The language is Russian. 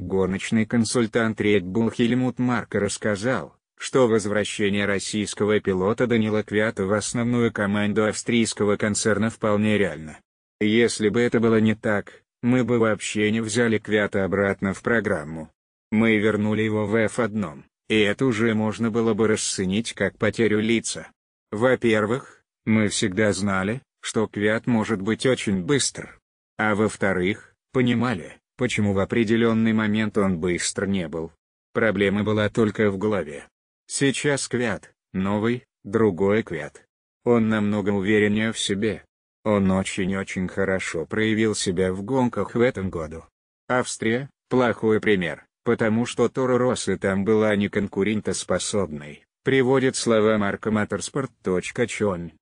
Гоночный консультант Red Bull Хельмут Марко рассказал, что возвращение российского пилота Данила Квята в основную команду австрийского концерна вполне реально. Если бы это было не так, мы бы вообще не взяли Квята обратно в программу. Мы вернули его в F1, и это уже можно было бы расценить как потерю лица. Во-первых, мы всегда знали, что Квят может быть очень быстр. А во-вторых, понимали, почему в определенный момент он быстро не был. Проблема была только в голове. Сейчас Квят, новый, другой Квят. Он намного увереннее в себе. Он очень-очень хорошо проявил себя в гонках в этом году. Австрия – плохой пример, потому что Торо Росса там была не конкурентоспособной, приводит слова Марка Marcomotorsport.com.